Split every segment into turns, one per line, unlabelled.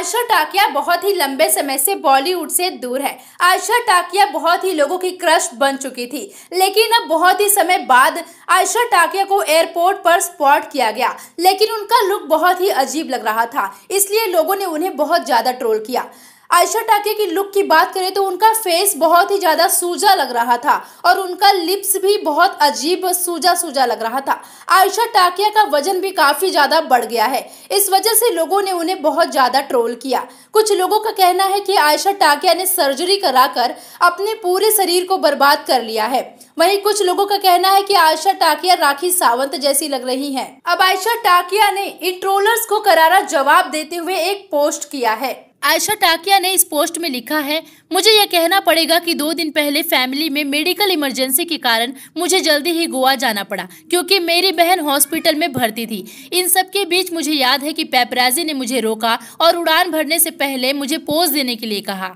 आयशा टाकिया बहुत ही लंबे समय से बॉलीवुड से दूर है आयशा टाकिया बहुत ही लोगों की क्रश बन चुकी थी लेकिन अब बहुत ही समय बाद आयशा टाकिया को एयरपोर्ट पर स्पॉट किया गया लेकिन उनका लुक बहुत ही अजीब लग रहा था इसलिए लोगों ने उन्हें बहुत ज़्यादा ट्रोल किया आयशा टाके की लुक की बात करें तो उनका फेस बहुत ही ज़्यादा सूजा लग रहा था और उनका लिप्स भी बहुत अजीब सूजा सूजा लग रहा था आयशा टाकिया का वजन भी काफ़ी ज़्यादा बढ़ गया है इस वजह से लोगों ने उन्हें बहुत ज़्यादा ट्रोल किया कुछ लोगों का कहना है कि आयशा टाकिया ने सर्जरी कराकर अपने पूरे शरीर को बर्बाद कर लिया है वहीं कुछ लोगों का कहना है कि आयशा टाकिया राखी सावंत जैसी लग रही हैं। अब आयशा टाकिया ने इन ट्रोलर्स को करारा जवाब देते हुए एक पोस्ट किया है आयशा टाकिया ने इस पोस्ट में लिखा है मुझे यह कहना पड़ेगा कि दो दिन पहले फैमिली में मेडिकल इमरजेंसी के कारण मुझे जल्दी ही गोवा जाना पड़ा क्योंकि मेरी बहन हॉस्पिटल में भर्ती थी इन सब के बीच मुझे याद है कि पैपराजी ने मुझे रोका और उड़ान भरने से पहले मुझे पोज देने के लिए कहा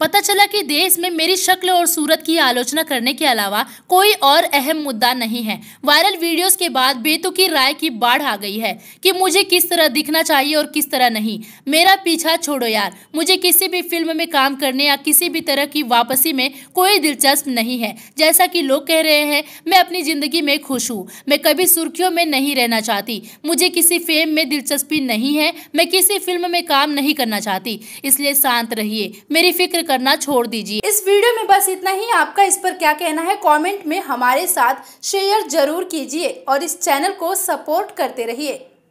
पता चला कि देश में मेरी शक्ल और सूरत की आलोचना करने के अलावा कोई और अहम मुद्दा नहीं है वायरल वीडियोस के बाद बेतुकी राय की बाढ़ आ गई है कि मुझे किस तरह दिखना चाहिए और किस तरह नहीं मेरा पीछा छोड़ो यार मुझे किसी भी फिल्म में काम करने या किसी भी तरह की वापसी में कोई दिलचस्प नहीं है जैसा कि लोग कह रहे हैं मैं अपनी ज़िंदगी में खुश हूँ मैं कभी सुर्खियों में नहीं रहना चाहती मुझे किसी फेम में दिलचस्पी नहीं है मैं किसी फिल्म में काम नहीं करना चाहती इसलिए शांत रहिए मेरी फिक्र करना छोड़ दीजिए इस वीडियो में बस इतना ही आपका इस पर क्या कहना है कॉमेंट में हमारे साथ शेयर जरूर कीजिए और इस चैनल को सपोर्ट करते रहिए